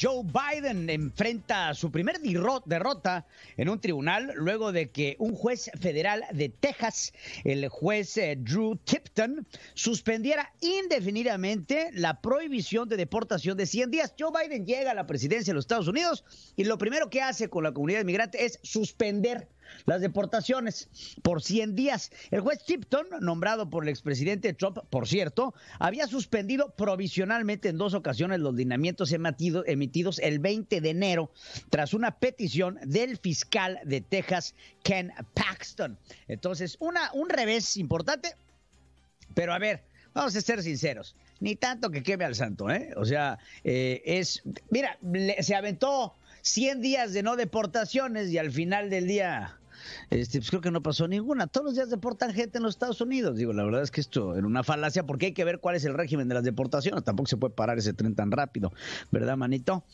Joe Biden enfrenta su primer derrota en un tribunal luego de que un juez federal de Texas, el juez eh, Drew Tipton, suspendiera indefinidamente la prohibición de deportación de 100 días. Joe Biden llega a la presidencia de los Estados Unidos y lo primero que hace con la comunidad inmigrante es suspender las deportaciones por 100 días. El juez Chipton, nombrado por el expresidente Trump, por cierto, había suspendido provisionalmente en dos ocasiones los lineamientos emitidos el 20 de enero tras una petición del fiscal de Texas, Ken Paxton. Entonces, una, un revés importante, pero a ver, vamos a ser sinceros. Ni tanto que queme al santo, ¿eh? O sea, eh, es. Mira, se aventó 100 días de no deportaciones y al final del día este, pues creo que no pasó ninguna. Todos los días deportan gente en los Estados Unidos. Digo, la verdad es que esto era una falacia porque hay que ver cuál es el régimen de las deportaciones. Tampoco se puede parar ese tren tan rápido, ¿verdad, manito?